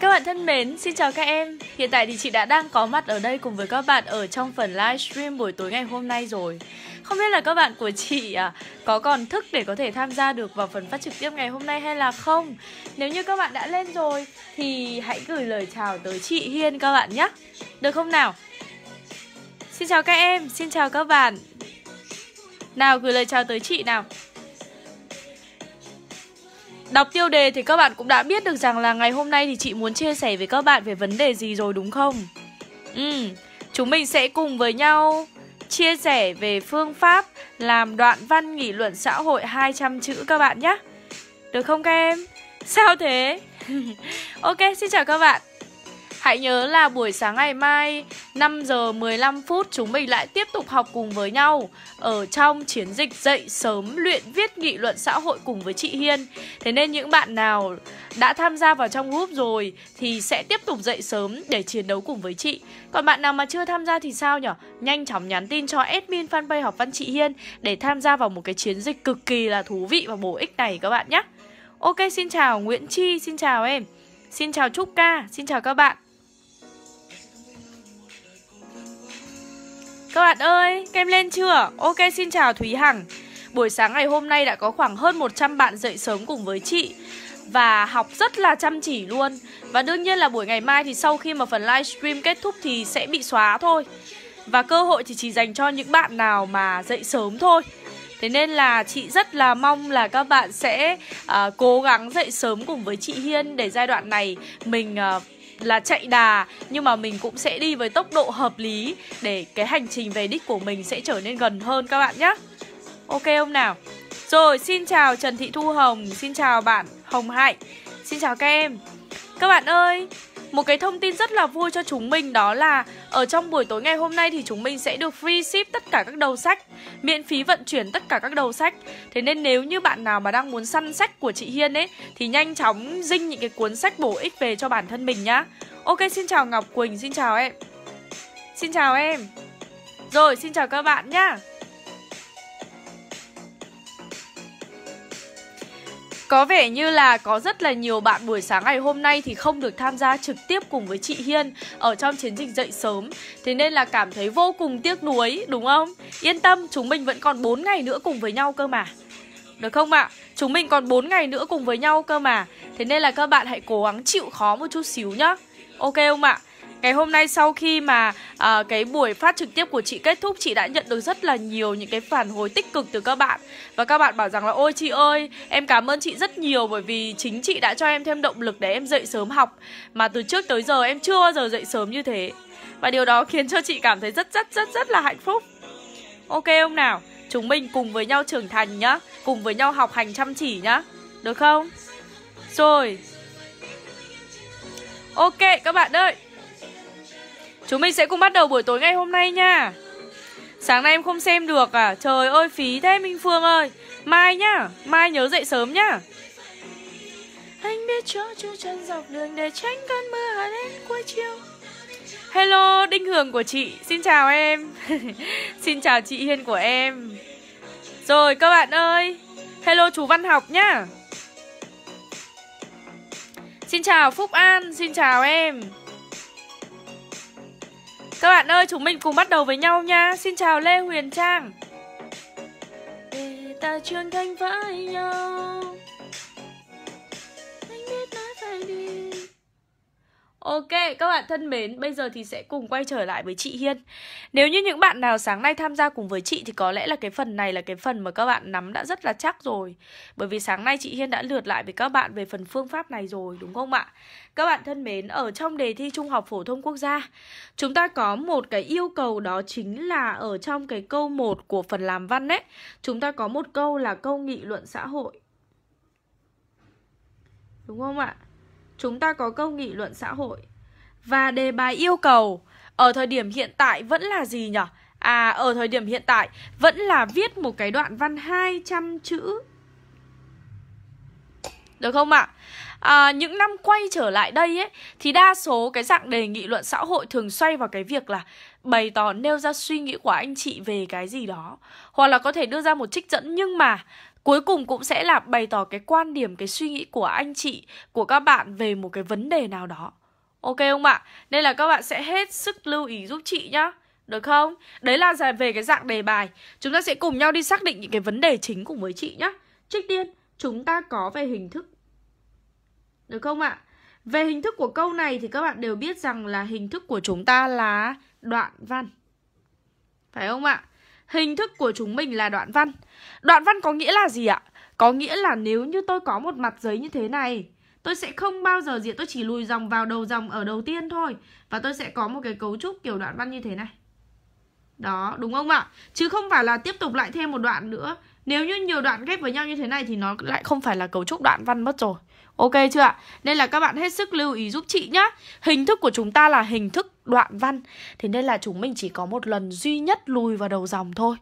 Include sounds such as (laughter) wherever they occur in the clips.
Các bạn thân mến, xin chào các em. Hiện tại thì chị đã đang có mặt ở đây cùng với các bạn ở trong phần livestream buổi tối ngày hôm nay rồi. Không biết là các bạn của chị à, có còn thức để có thể tham gia được vào phần phát trực tiếp ngày hôm nay hay là không? Nếu như các bạn đã lên rồi thì hãy gửi lời chào tới chị Hiên các bạn nhé. Được không nào? Xin chào các em, xin chào các bạn. Nào gửi lời chào tới chị nào. Đọc tiêu đề thì các bạn cũng đã biết được rằng là ngày hôm nay thì chị muốn chia sẻ với các bạn về vấn đề gì rồi đúng không? Ừ, chúng mình sẽ cùng với nhau chia sẻ về phương pháp làm đoạn văn nghị luận xã hội 200 chữ các bạn nhé. Được không các em? Sao thế? (laughs) ok, xin chào các bạn. Hãy nhớ là buổi sáng ngày mai 5 giờ 15 phút chúng mình lại tiếp tục học cùng với nhau ở trong chiến dịch dậy sớm luyện viết nghị luận xã hội cùng với chị Hiên. Thế nên những bạn nào đã tham gia vào trong group rồi thì sẽ tiếp tục dậy sớm để chiến đấu cùng với chị. Còn bạn nào mà chưa tham gia thì sao nhở? Nhanh chóng nhắn tin cho admin fanpage học văn chị Hiên để tham gia vào một cái chiến dịch cực kỳ là thú vị và bổ ích này các bạn nhé. Ok, xin chào Nguyễn Chi, xin chào em. Xin chào Trúc Ca, xin chào các bạn. Các bạn ơi, các em lên chưa? Ok, xin chào Thúy Hằng Buổi sáng ngày hôm nay đã có khoảng hơn 100 bạn dậy sớm cùng với chị và học rất là chăm chỉ luôn Và đương nhiên là buổi ngày mai thì sau khi mà phần livestream kết thúc thì sẽ bị xóa thôi Và cơ hội thì chỉ dành cho những bạn nào mà dậy sớm thôi Thế nên là chị rất là mong là các bạn sẽ uh, cố gắng dậy sớm cùng với chị Hiên để giai đoạn này mình uh, là chạy đà nhưng mà mình cũng sẽ đi với tốc độ hợp lý để cái hành trình về đích của mình sẽ trở nên gần hơn các bạn nhé. Ok không nào? Rồi, xin chào Trần Thị Thu Hồng, xin chào bạn Hồng Hạnh, xin chào các em. Các bạn ơi, một cái thông tin rất là vui cho chúng mình đó là ở trong buổi tối ngày hôm nay thì chúng mình sẽ được free ship tất cả các đầu sách, miễn phí vận chuyển tất cả các đầu sách. Thế nên nếu như bạn nào mà đang muốn săn sách của chị Hiên ấy thì nhanh chóng dinh những cái cuốn sách bổ ích về cho bản thân mình nhá. Ok xin chào Ngọc Quỳnh, xin chào em. Xin chào em. Rồi xin chào các bạn nhá. Có vẻ như là có rất là nhiều bạn buổi sáng ngày hôm nay thì không được tham gia trực tiếp cùng với chị Hiên ở trong chiến dịch dậy sớm Thế nên là cảm thấy vô cùng tiếc nuối đúng không? Yên tâm chúng mình vẫn còn 4 ngày nữa cùng với nhau cơ mà được không ạ? Chúng mình còn 4 ngày nữa cùng với nhau cơ mà Thế nên là các bạn hãy cố gắng chịu khó một chút xíu nhá Ok không ạ? ngày hôm nay sau khi mà à, cái buổi phát trực tiếp của chị kết thúc chị đã nhận được rất là nhiều những cái phản hồi tích cực từ các bạn và các bạn bảo rằng là ôi chị ơi em cảm ơn chị rất nhiều bởi vì chính chị đã cho em thêm động lực để em dậy sớm học mà từ trước tới giờ em chưa bao giờ dậy sớm như thế và điều đó khiến cho chị cảm thấy rất rất rất rất là hạnh phúc ok ông nào chúng mình cùng với nhau trưởng thành nhá cùng với nhau học hành chăm chỉ nhá được không rồi ok các bạn ơi Chúng mình sẽ cùng bắt đầu buổi tối ngày hôm nay nha Sáng nay em không xem được à Trời ơi phí thế Minh Phương ơi Mai nhá, mai nhớ dậy sớm nhá Anh biết chỗ chú chân dọc đường để tránh cơn mưa hạt đến cuối chiều Hello Đinh Hường của chị Xin chào em (laughs) Xin chào chị Hiên của em Rồi các bạn ơi Hello chú Văn Học nhá Xin chào Phúc An, xin chào em các bạn ơi, chúng mình cùng bắt đầu với nhau nha. Xin chào Lê Huyền Trang. Để ta truyền thanh với nhau. Ok, các bạn thân mến, bây giờ thì sẽ cùng quay trở lại với chị Hiên Nếu như những bạn nào sáng nay tham gia cùng với chị thì có lẽ là cái phần này là cái phần mà các bạn nắm đã rất là chắc rồi Bởi vì sáng nay chị Hiên đã lượt lại với các bạn về phần phương pháp này rồi, đúng không ạ? Các bạn thân mến, ở trong đề thi Trung học Phổ thông Quốc gia Chúng ta có một cái yêu cầu đó chính là ở trong cái câu 1 của phần làm văn đấy Chúng ta có một câu là câu nghị luận xã hội Đúng không ạ? chúng ta có câu nghị luận xã hội và đề bài yêu cầu ở thời điểm hiện tại vẫn là gì nhỉ? À ở thời điểm hiện tại vẫn là viết một cái đoạn văn 200 chữ. Được không ạ? À? những năm quay trở lại đây ấy thì đa số cái dạng đề nghị luận xã hội thường xoay vào cái việc là bày tỏ nêu ra suy nghĩ của anh chị về cái gì đó hoặc là có thể đưa ra một trích dẫn nhưng mà cuối cùng cũng sẽ là bày tỏ cái quan điểm cái suy nghĩ của anh chị của các bạn về một cái vấn đề nào đó ok không ạ nên là các bạn sẽ hết sức lưu ý giúp chị nhá được không đấy là về cái dạng đề bài chúng ta sẽ cùng nhau đi xác định những cái vấn đề chính cùng với chị nhá trước tiên chúng ta có về hình thức được không ạ về hình thức của câu này thì các bạn đều biết rằng là hình thức của chúng ta là đoạn văn phải không ạ Hình thức của chúng mình là đoạn văn Đoạn văn có nghĩa là gì ạ? Có nghĩa là nếu như tôi có một mặt giấy như thế này Tôi sẽ không bao giờ diện, tôi chỉ lùi dòng vào đầu dòng ở đầu tiên thôi Và tôi sẽ có một cái cấu trúc kiểu đoạn văn như thế này Đó, đúng không ạ? Chứ không phải là tiếp tục lại thêm một đoạn nữa Nếu như nhiều đoạn ghép với nhau như thế này thì nó lại không phải là cấu trúc đoạn văn mất rồi Ok chưa ạ? Nên là các bạn hết sức lưu ý giúp chị nhá Hình thức của chúng ta là hình thức đoạn văn Thế nên là chúng mình chỉ có một lần duy nhất lùi vào đầu dòng thôi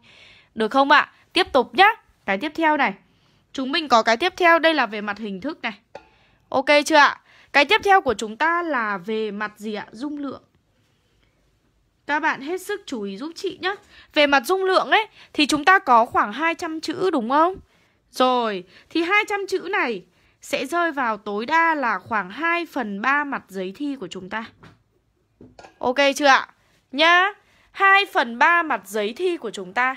Được không ạ? Tiếp tục nhá Cái tiếp theo này Chúng mình có cái tiếp theo đây là về mặt hình thức này Ok chưa ạ? Cái tiếp theo của chúng ta là về mặt gì ạ? Dung lượng các bạn hết sức chú ý giúp chị nhé Về mặt dung lượng ấy Thì chúng ta có khoảng 200 chữ đúng không? Rồi, thì 200 chữ này sẽ rơi vào tối đa là khoảng 2 phần 3 mặt giấy thi của chúng ta. Ok chưa ạ? Nhá, 2 phần 3 mặt giấy thi của chúng ta.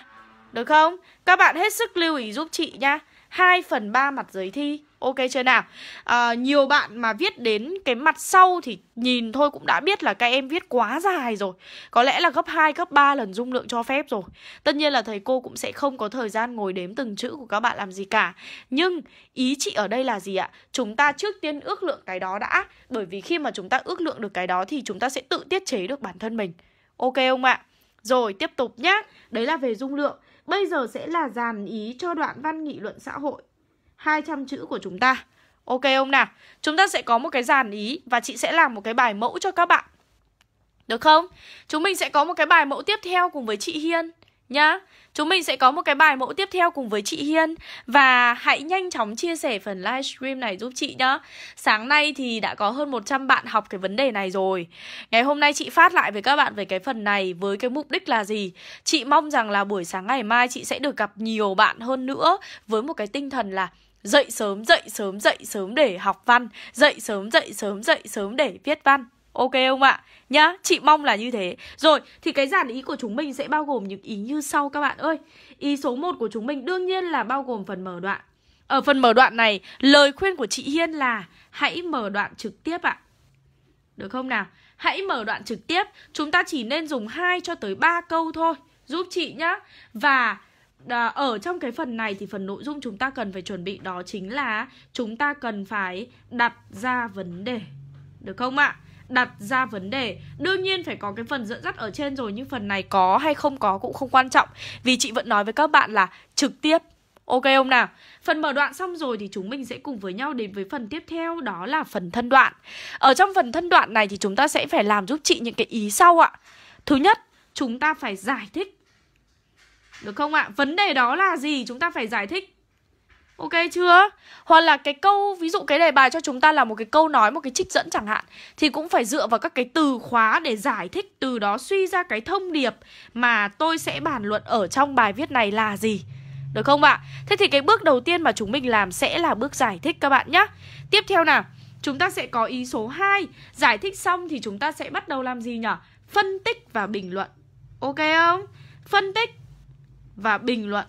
Được không? Các bạn hết sức lưu ý giúp chị nhá. 2 phần 3 mặt giấy thi. Ok chưa nào? À, nhiều bạn mà viết đến cái mặt sau thì nhìn thôi cũng đã biết là các em viết quá dài rồi. Có lẽ là gấp 2, gấp 3 lần dung lượng cho phép rồi. Tất nhiên là thầy cô cũng sẽ không có thời gian ngồi đếm từng chữ của các bạn làm gì cả. Nhưng ý chị ở đây là gì ạ? Chúng ta trước tiên ước lượng cái đó đã. Bởi vì khi mà chúng ta ước lượng được cái đó thì chúng ta sẽ tự tiết chế được bản thân mình. Ok không ạ? Rồi tiếp tục nhé. Đấy là về dung lượng. Bây giờ sẽ là dàn ý cho đoạn văn nghị luận xã hội 200 chữ của chúng ta. Ok không nào? Chúng ta sẽ có một cái dàn ý và chị sẽ làm một cái bài mẫu cho các bạn. Được không? Chúng mình sẽ có một cái bài mẫu tiếp theo cùng với chị Hiên nhá. Chúng mình sẽ có một cái bài mẫu tiếp theo cùng với chị Hiên Và hãy nhanh chóng chia sẻ phần livestream này giúp chị nhá Sáng nay thì đã có hơn 100 bạn học cái vấn đề này rồi Ngày hôm nay chị phát lại với các bạn về cái phần này với cái mục đích là gì Chị mong rằng là buổi sáng ngày mai chị sẽ được gặp nhiều bạn hơn nữa Với một cái tinh thần là Dậy sớm, dậy sớm, dậy sớm để học văn Dậy sớm, dậy sớm, dậy sớm để viết văn Ok không ạ? Nhá, chị mong là như thế Rồi, thì cái dàn ý của chúng mình sẽ bao gồm những ý như sau các bạn ơi Ý số 1 của chúng mình đương nhiên là bao gồm phần mở đoạn Ở phần mở đoạn này, lời khuyên của chị Hiên là Hãy mở đoạn trực tiếp ạ Được không nào? Hãy mở đoạn trực tiếp Chúng ta chỉ nên dùng 2 cho tới 3 câu thôi Giúp chị nhá Và à, ở trong cái phần này thì phần nội dung chúng ta cần phải chuẩn bị đó chính là chúng ta cần phải đặt ra vấn đề được không ạ? đặt ra vấn đề Đương nhiên phải có cái phần dẫn dắt ở trên rồi Nhưng phần này có hay không có cũng không quan trọng Vì chị vẫn nói với các bạn là trực tiếp Ok không nào? Phần mở đoạn xong rồi thì chúng mình sẽ cùng với nhau đến với phần tiếp theo đó là phần thân đoạn. Ở trong phần thân đoạn này thì chúng ta sẽ phải làm giúp chị những cái ý sau ạ. Thứ nhất, chúng ta phải giải thích được không ạ? Vấn đề đó là gì? Chúng ta phải giải thích Ok chưa? Hoặc là cái câu, ví dụ cái đề bài cho chúng ta là một cái câu nói, một cái trích dẫn chẳng hạn Thì cũng phải dựa vào các cái từ khóa để giải thích Từ đó suy ra cái thông điệp mà tôi sẽ bàn luận ở trong bài viết này là gì Được không ạ? Thế thì cái bước đầu tiên mà chúng mình làm sẽ là bước giải thích các bạn nhé Tiếp theo nào Chúng ta sẽ có ý số 2 Giải thích xong thì chúng ta sẽ bắt đầu làm gì nhở? Phân tích và bình luận Ok không? Phân tích và bình luận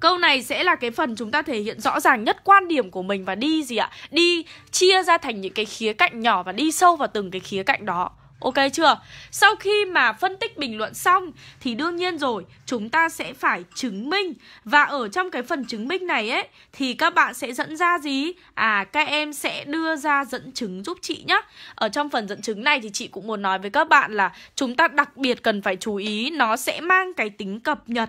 Câu này sẽ là cái phần chúng ta thể hiện rõ ràng nhất quan điểm của mình và đi gì ạ? Đi chia ra thành những cái khía cạnh nhỏ và đi sâu vào từng cái khía cạnh đó. Ok chưa? Sau khi mà phân tích bình luận xong thì đương nhiên rồi chúng ta sẽ phải chứng minh và ở trong cái phần chứng minh này ấy thì các bạn sẽ dẫn ra gì? À các em sẽ đưa ra dẫn chứng giúp chị nhé. Ở trong phần dẫn chứng này thì chị cũng muốn nói với các bạn là chúng ta đặc biệt cần phải chú ý nó sẽ mang cái tính cập nhật.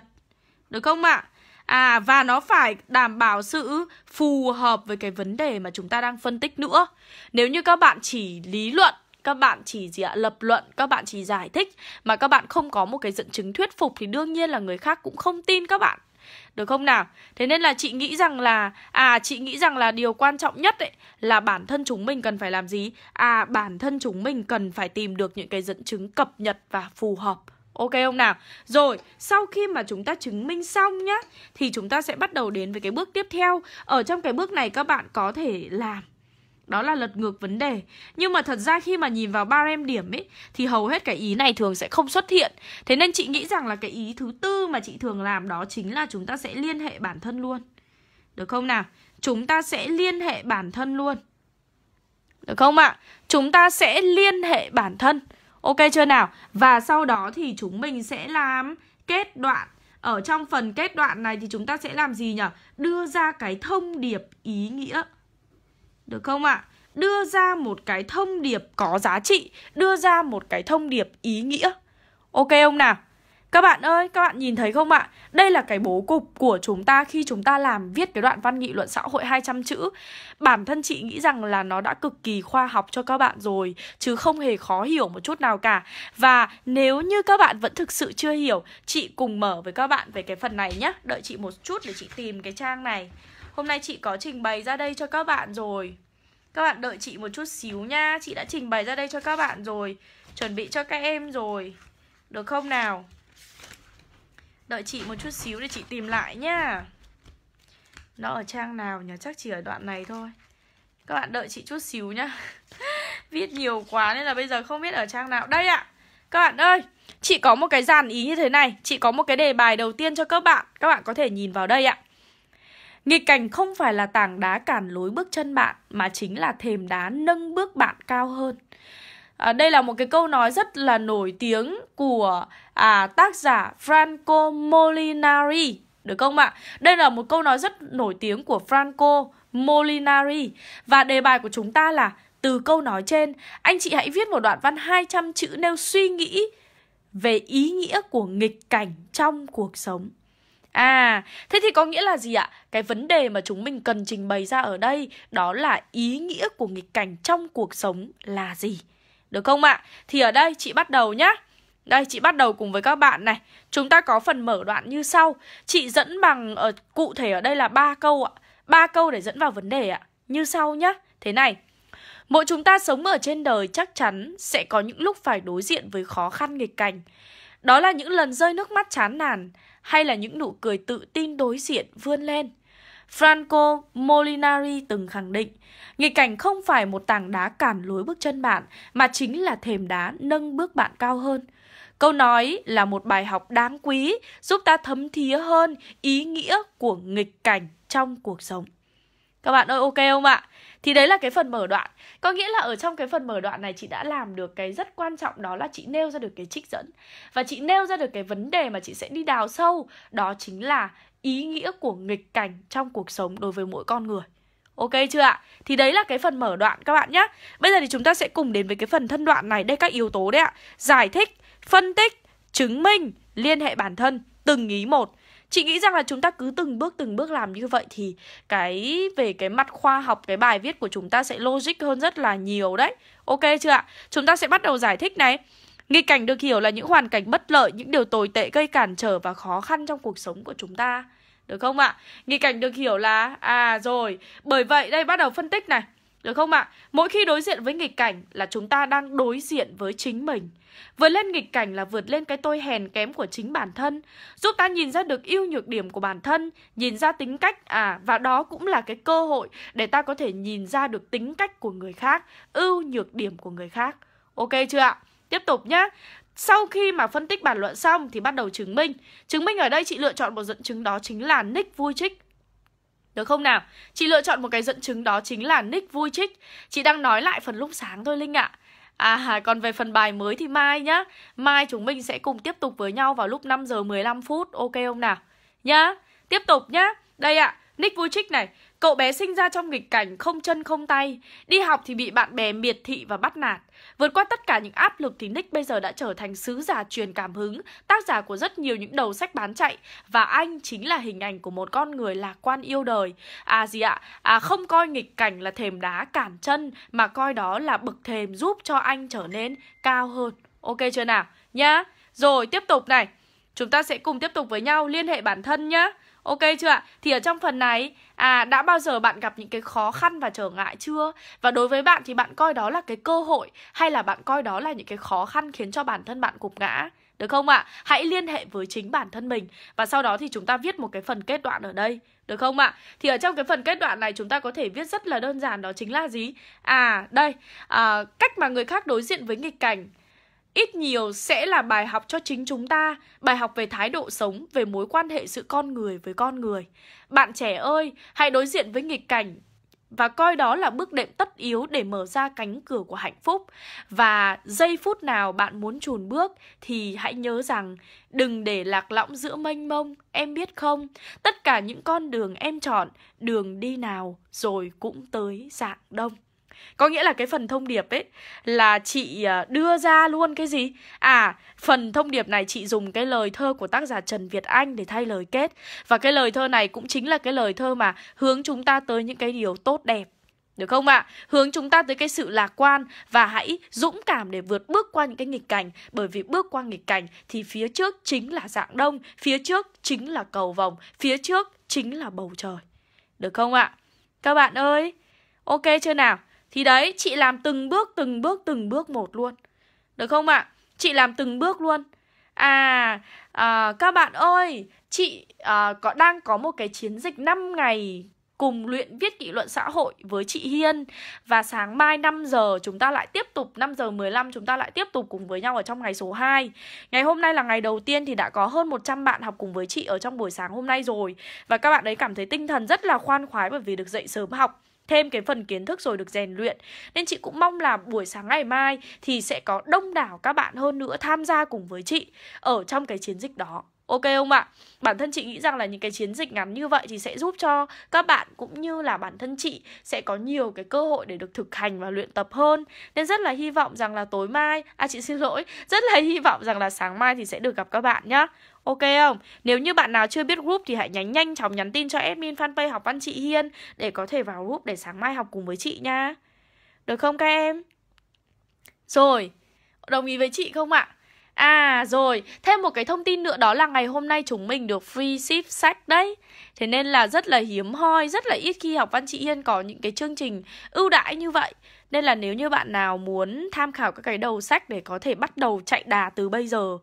Được không ạ? À? À và nó phải đảm bảo sự phù hợp với cái vấn đề mà chúng ta đang phân tích nữa Nếu như các bạn chỉ lý luận các bạn chỉ gì ạ lập luận các bạn chỉ giải thích mà các bạn không có một cái dẫn chứng thuyết phục thì đương nhiên là người khác cũng không tin các bạn được không nào? Thế nên là chị nghĩ rằng là à chị nghĩ rằng là điều quan trọng nhất ấy là bản thân chúng mình cần phải làm gì? À bản thân chúng mình cần phải tìm được những cái dẫn chứng cập nhật và phù hợp. Ok không nào? Rồi, sau khi mà chúng ta chứng minh xong nhá thì chúng ta sẽ bắt đầu đến với cái bước tiếp theo. Ở trong cái bước này các bạn có thể làm đó là lật ngược vấn đề nhưng mà thật ra khi mà nhìn vào ba em điểm ấy thì hầu hết cái ý này thường sẽ không xuất hiện thế nên chị nghĩ rằng là cái ý thứ tư mà chị thường làm đó chính là chúng ta sẽ liên hệ bản thân luôn được không nào chúng ta sẽ liên hệ bản thân luôn được không ạ à? chúng ta sẽ liên hệ bản thân ok chưa nào và sau đó thì chúng mình sẽ làm kết đoạn ở trong phần kết đoạn này thì chúng ta sẽ làm gì nhỉ đưa ra cái thông điệp ý nghĩa được không ạ? À? Đưa ra một cái thông điệp có giá trị, đưa ra một cái thông điệp ý nghĩa. Ok ông nào? Các bạn ơi, các bạn nhìn thấy không ạ? Đây là cái bố cục của chúng ta khi chúng ta làm viết cái đoạn văn nghị luận xã hội 200 chữ. Bản thân chị nghĩ rằng là nó đã cực kỳ khoa học cho các bạn rồi, chứ không hề khó hiểu một chút nào cả. Và nếu như các bạn vẫn thực sự chưa hiểu, chị cùng mở với các bạn về cái phần này nhé. Đợi chị một chút để chị tìm cái trang này. Hôm nay chị có trình bày ra đây cho các bạn rồi Các bạn đợi chị một chút xíu nha Chị đã trình bày ra đây cho các bạn rồi Chuẩn bị cho các em rồi Được không nào Đợi chị một chút xíu để chị tìm lại nhá Nó ở trang nào nhỉ Chắc chỉ ở đoạn này thôi Các bạn đợi chị chút xíu nhá (laughs) Viết nhiều quá nên là bây giờ không biết ở trang nào Đây ạ Các bạn ơi Chị có một cái dàn ý như thế này Chị có một cái đề bài đầu tiên cho các bạn Các bạn có thể nhìn vào đây ạ Nghịch cảnh không phải là tảng đá cản lối bước chân bạn mà chính là thềm đá nâng bước bạn cao hơn. À, đây là một cái câu nói rất là nổi tiếng của à, tác giả Franco Molinari được không ạ? Đây là một câu nói rất nổi tiếng của Franco Molinari và đề bài của chúng ta là từ câu nói trên, anh chị hãy viết một đoạn văn 200 chữ nêu suy nghĩ về ý nghĩa của nghịch cảnh trong cuộc sống. À, thế thì có nghĩa là gì ạ? Cái vấn đề mà chúng mình cần trình bày ra ở đây đó là ý nghĩa của nghịch cảnh trong cuộc sống là gì? Được không ạ? Thì ở đây chị bắt đầu nhá. Đây, chị bắt đầu cùng với các bạn này. Chúng ta có phần mở đoạn như sau. Chị dẫn bằng ở cụ thể ở đây là ba câu ạ. ba câu để dẫn vào vấn đề ạ. Như sau nhá. Thế này. Mỗi chúng ta sống ở trên đời chắc chắn sẽ có những lúc phải đối diện với khó khăn nghịch cảnh. Đó là những lần rơi nước mắt chán nản, hay là những nụ cười tự tin đối diện vươn lên. Franco Molinari từng khẳng định, nghịch cảnh không phải một tảng đá cản lối bước chân bạn, mà chính là thềm đá nâng bước bạn cao hơn. Câu nói là một bài học đáng quý, giúp ta thấm thía hơn ý nghĩa của nghịch cảnh trong cuộc sống. Các bạn ơi ok không ạ? Thì đấy là cái phần mở đoạn Có nghĩa là ở trong cái phần mở đoạn này chị đã làm được cái rất quan trọng đó là chị nêu ra được cái trích dẫn Và chị nêu ra được cái vấn đề mà chị sẽ đi đào sâu Đó chính là ý nghĩa của nghịch cảnh trong cuộc sống đối với mỗi con người Ok chưa ạ? Thì đấy là cái phần mở đoạn các bạn nhé Bây giờ thì chúng ta sẽ cùng đến với cái phần thân đoạn này Đây các yếu tố đấy ạ Giải thích, phân tích, chứng minh, liên hệ bản thân Từng ý một chị nghĩ rằng là chúng ta cứ từng bước từng bước làm như vậy thì cái về cái mặt khoa học cái bài viết của chúng ta sẽ logic hơn rất là nhiều đấy ok chưa ạ chúng ta sẽ bắt đầu giải thích này Nghịch cảnh được hiểu là những hoàn cảnh bất lợi, những điều tồi tệ gây cản trở và khó khăn trong cuộc sống của chúng ta. Được không ạ? Nghịch cảnh được hiểu là... À rồi, bởi vậy đây bắt đầu phân tích này. Được không ạ? Mỗi khi đối diện với nghịch cảnh là chúng ta đang đối diện với chính mình. Vượt lên nghịch cảnh là vượt lên cái tôi hèn kém của chính bản thân, giúp ta nhìn ra được ưu nhược điểm của bản thân, nhìn ra tính cách à và đó cũng là cái cơ hội để ta có thể nhìn ra được tính cách của người khác, ưu nhược điểm của người khác. Ok chưa ạ? Tiếp tục nhé. Sau khi mà phân tích bản luận xong thì bắt đầu chứng minh. Chứng minh ở đây chị lựa chọn một dẫn chứng đó chính là nick vui trích được không nào? Chị lựa chọn một cái dẫn chứng đó chính là Nick Vui Chị đang nói lại phần lúc sáng thôi Linh ạ. À. À còn về phần bài mới thì mai nhá Mai chúng mình sẽ cùng tiếp tục với nhau vào lúc 5 giờ 15 phút Ok không nào Nhá Tiếp tục nhá Đây ạ à, Nick Vujicic này Cậu bé sinh ra trong nghịch cảnh không chân không tay, đi học thì bị bạn bè miệt thị và bắt nạt. Vượt qua tất cả những áp lực thì Nick bây giờ đã trở thành sứ giả truyền cảm hứng, tác giả của rất nhiều những đầu sách bán chạy và anh chính là hình ảnh của một con người lạc quan yêu đời. À gì ạ, à không coi nghịch cảnh là thềm đá cản chân mà coi đó là bậc thềm giúp cho anh trở nên cao hơn. Ok chưa nào? Nhá. Rồi tiếp tục này. Chúng ta sẽ cùng tiếp tục với nhau liên hệ bản thân nhá. Ok chưa ạ? Thì ở trong phần này à đã bao giờ bạn gặp những cái khó khăn và trở ngại chưa? Và đối với bạn thì bạn coi đó là cái cơ hội hay là bạn coi đó là những cái khó khăn khiến cho bản thân bạn gục ngã? Được không ạ? Hãy liên hệ với chính bản thân mình và sau đó thì chúng ta viết một cái phần kết đoạn ở đây. Được không ạ? Thì ở trong cái phần kết đoạn này chúng ta có thể viết rất là đơn giản đó chính là gì? À, đây, à, cách mà người khác đối diện với nghịch cảnh ít nhiều sẽ là bài học cho chính chúng ta, bài học về thái độ sống, về mối quan hệ giữa con người với con người. Bạn trẻ ơi, hãy đối diện với nghịch cảnh và coi đó là bước đệm tất yếu để mở ra cánh cửa của hạnh phúc. Và giây phút nào bạn muốn chùn bước thì hãy nhớ rằng đừng để lạc lõng giữa mênh mông, em biết không? Tất cả những con đường em chọn, đường đi nào rồi cũng tới dạng đông có nghĩa là cái phần thông điệp ấy là chị à, đưa ra luôn cái gì à phần thông điệp này chị dùng cái lời thơ của tác giả trần việt anh để thay lời kết và cái lời thơ này cũng chính là cái lời thơ mà hướng chúng ta tới những cái điều tốt đẹp được không ạ? À? Hướng chúng ta tới cái sự lạc quan và hãy dũng cảm để vượt bước qua những cái nghịch cảnh bởi vì bước qua nghịch cảnh thì phía trước chính là dạng đông, phía trước chính là cầu vòng, phía trước chính là bầu trời. Được không ạ? À? Các bạn ơi, ok chưa nào? Thì đấy, chị làm từng bước, từng bước, từng bước một luôn Được không ạ? À? Chị làm từng bước luôn À, à các bạn ơi, chị à, có đang có một cái chiến dịch 5 ngày cùng luyện viết kỷ luận xã hội với chị Hiên Và sáng mai 5 giờ chúng ta lại tiếp tục 5 giờ 15 chúng ta lại tiếp tục cùng với nhau ở trong ngày số 2 Ngày hôm nay là ngày đầu tiên thì đã có hơn 100 bạn học cùng với chị ở trong buổi sáng hôm nay rồi Và các bạn ấy cảm thấy tinh thần rất là khoan khoái bởi vì được dậy sớm học thêm cái phần kiến thức rồi được rèn luyện nên chị cũng mong là buổi sáng ngày mai thì sẽ có đông đảo các bạn hơn nữa tham gia cùng với chị ở trong cái chiến dịch đó Ok không ạ? Bản thân chị nghĩ rằng là những cái chiến dịch ngắn như vậy thì sẽ giúp cho các bạn cũng như là bản thân chị sẽ có nhiều cái cơ hội để được thực hành và luyện tập hơn. Nên rất là hy vọng rằng là tối mai, à chị xin lỗi, rất là hy vọng rằng là sáng mai thì sẽ được gặp các bạn nhá. Ok không? Nếu như bạn nào chưa biết group thì hãy nhánh nhanh chóng nhắn tin cho admin fanpage học văn chị Hiên để có thể vào group để sáng mai học cùng với chị nha. Được không các em? Rồi, đồng ý với chị không ạ? À rồi, thêm một cái thông tin nữa đó là ngày hôm nay chúng mình được free ship sách đấy Thế nên là rất là hiếm hoi, rất là ít khi học văn chị Hiên có những cái chương trình ưu đãi như vậy Nên là nếu như bạn nào muốn tham khảo các cái đầu sách để có thể bắt đầu chạy đà từ bây giờ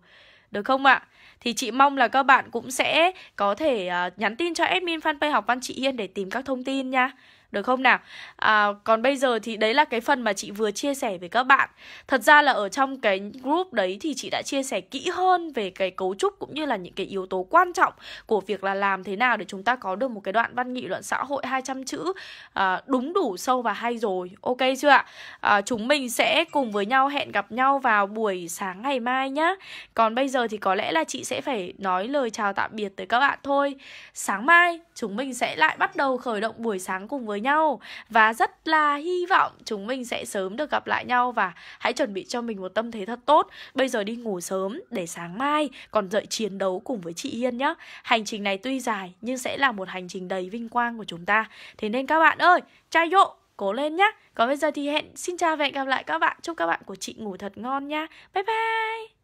Được không ạ? thì chị mong là các bạn cũng sẽ có thể uh, nhắn tin cho admin fanpage học văn chị yên để tìm các thông tin nha được không nào à, còn bây giờ thì đấy là cái phần mà chị vừa chia sẻ với các bạn thật ra là ở trong cái group đấy thì chị đã chia sẻ kỹ hơn về cái cấu trúc cũng như là những cái yếu tố quan trọng của việc là làm thế nào để chúng ta có được một cái đoạn văn nghị luận xã hội 200 chữ à, đúng đủ sâu và hay rồi ok chưa ạ à, chúng mình sẽ cùng với nhau hẹn gặp nhau vào buổi sáng ngày mai nhá còn bây giờ thì có lẽ là chị sẽ phải nói lời chào tạm biệt tới các bạn thôi sáng mai chúng mình sẽ lại bắt đầu khởi động buổi sáng cùng với với nhau và rất là hy vọng chúng mình sẽ sớm được gặp lại nhau và hãy chuẩn bị cho mình một tâm thế thật tốt. Bây giờ đi ngủ sớm để sáng mai còn dậy chiến đấu cùng với chị Hiên nhé. Hành trình này tuy dài nhưng sẽ là một hành trình đầy vinh quang của chúng ta. Thế nên các bạn ơi, trai dộ cố lên nhé Còn bây giờ thì hẹn xin chào và hẹn gặp lại các bạn. Chúc các bạn của chị ngủ thật ngon nha. Bye bye.